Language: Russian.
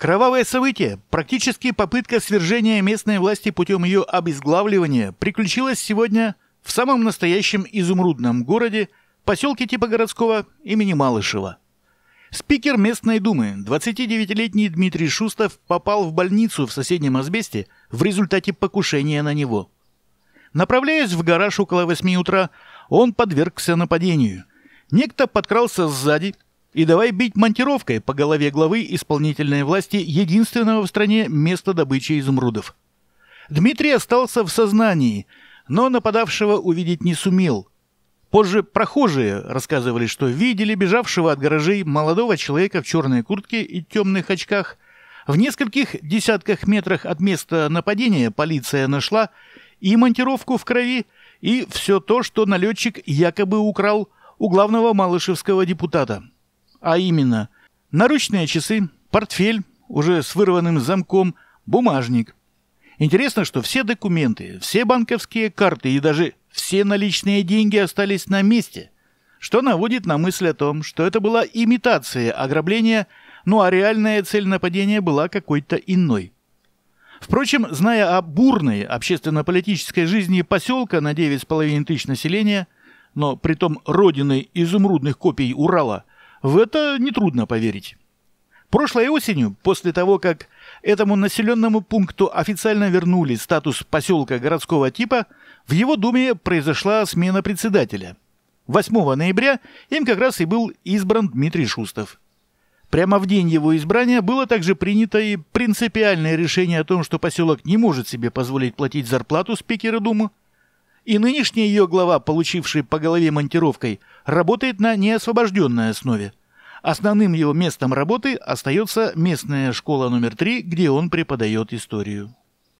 Кровавое событие, практически попытка свержения местной власти путем ее обезглавливания, приключилось сегодня в самом настоящем изумрудном городе, поселке типа городского имени Малышева. Спикер местной думы, 29-летний Дмитрий Шустов, попал в больницу в соседнем Азбесте в результате покушения на него. Направляясь в гараж около 8 утра, он подвергся нападению. Некто подкрался сзади, и давай бить монтировкой по голове главы исполнительной власти единственного в стране места добычи изумрудов. Дмитрий остался в сознании, но нападавшего увидеть не сумел. Позже прохожие рассказывали, что видели бежавшего от гаражей молодого человека в черной куртке и темных очках. В нескольких десятках метрах от места нападения полиция нашла и монтировку в крови, и все то, что налетчик якобы украл у главного малышевского депутата а именно наручные часы, портфель, уже с вырванным замком, бумажник. Интересно, что все документы, все банковские карты и даже все наличные деньги остались на месте, что наводит на мысль о том, что это была имитация ограбления, ну а реальная цель нападения была какой-то иной. Впрочем, зная о бурной общественно-политической жизни поселка на 9,5 тысяч населения, но при том родиной изумрудных копий Урала, в это нетрудно поверить. Прошлой осенью, после того, как этому населенному пункту официально вернули статус поселка городского типа, в его думе произошла смена председателя. 8 ноября им как раз и был избран Дмитрий Шустов. Прямо в день его избрания было также принято и принципиальное решение о том, что поселок не может себе позволить платить зарплату спикеру Думы, и нынешняя ее глава, получивший по голове монтировкой, работает на неосвобожденной основе. Основным его местом работы остается местная школа номер 3, где он преподает историю.